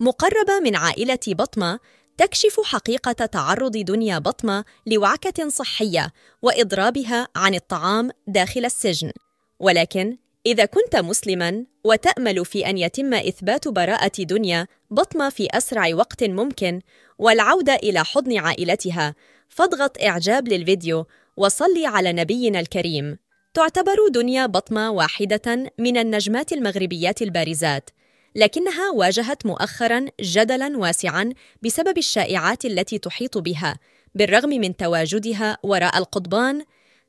مقربة من عائلة بطمة تكشف حقيقة تعرض دنيا بطمة لوعكة صحية وإضرابها عن الطعام داخل السجن ولكن إذا كنت مسلماً وتأمل في أن يتم إثبات براءة دنيا بطمة في أسرع وقت ممكن والعودة إلى حضن عائلتها فاضغط إعجاب للفيديو وصلي على نبينا الكريم تعتبر دنيا بطمة واحدة من النجمات المغربيات البارزات لكنها واجهت مؤخرا جدلا واسعا بسبب الشائعات التي تحيط بها بالرغم من تواجدها وراء القضبان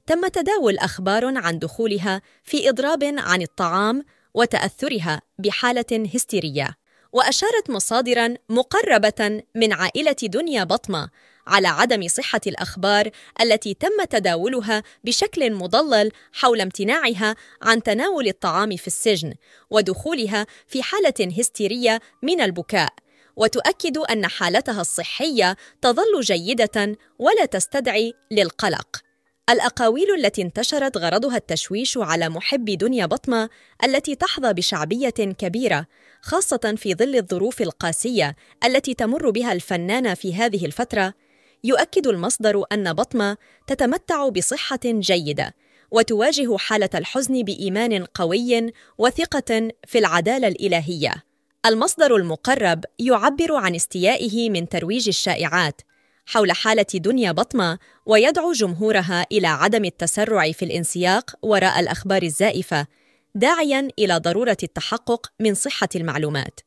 تم تداول اخبار عن دخولها في اضراب عن الطعام وتاثرها بحاله هستيريه واشارت مصادر مقربه من عائله دنيا بطمه على عدم صحة الأخبار التي تم تداولها بشكل مضلل حول امتناعها عن تناول الطعام في السجن ودخولها في حالة هستيرية من البكاء وتؤكد أن حالتها الصحية تظل جيدة ولا تستدعي للقلق الأقاويل التي انتشرت غرضها التشويش على محبي دنيا بطمة التي تحظى بشعبية كبيرة خاصة في ظل الظروف القاسية التي تمر بها الفنانة في هذه الفترة يؤكد المصدر أن بطمة تتمتع بصحة جيدة وتواجه حالة الحزن بإيمان قوي وثقة في العدالة الإلهية. المصدر المقرب يعبر عن استيائه من ترويج الشائعات حول حالة دنيا بطمة ويدعو جمهورها إلى عدم التسرع في الانسياق وراء الأخبار الزائفة، داعياً إلى ضرورة التحقق من صحة المعلومات.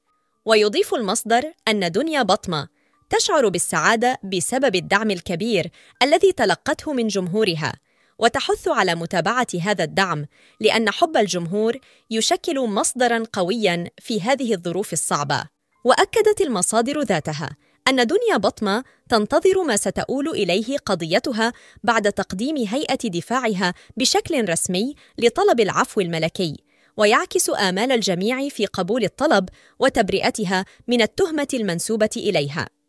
ويضيف المصدر أن دنيا بطمة تشعر بالسعادة بسبب الدعم الكبير الذي تلقته من جمهورها وتحث على متابعة هذا الدعم لأن حب الجمهور يشكل مصدراً قوياً في هذه الظروف الصعبة وأكدت المصادر ذاتها أن دنيا بطمة تنتظر ما ستؤول إليه قضيتها بعد تقديم هيئة دفاعها بشكل رسمي لطلب العفو الملكي ويعكس آمال الجميع في قبول الطلب وتبرئتها من التهمة المنسوبة إليها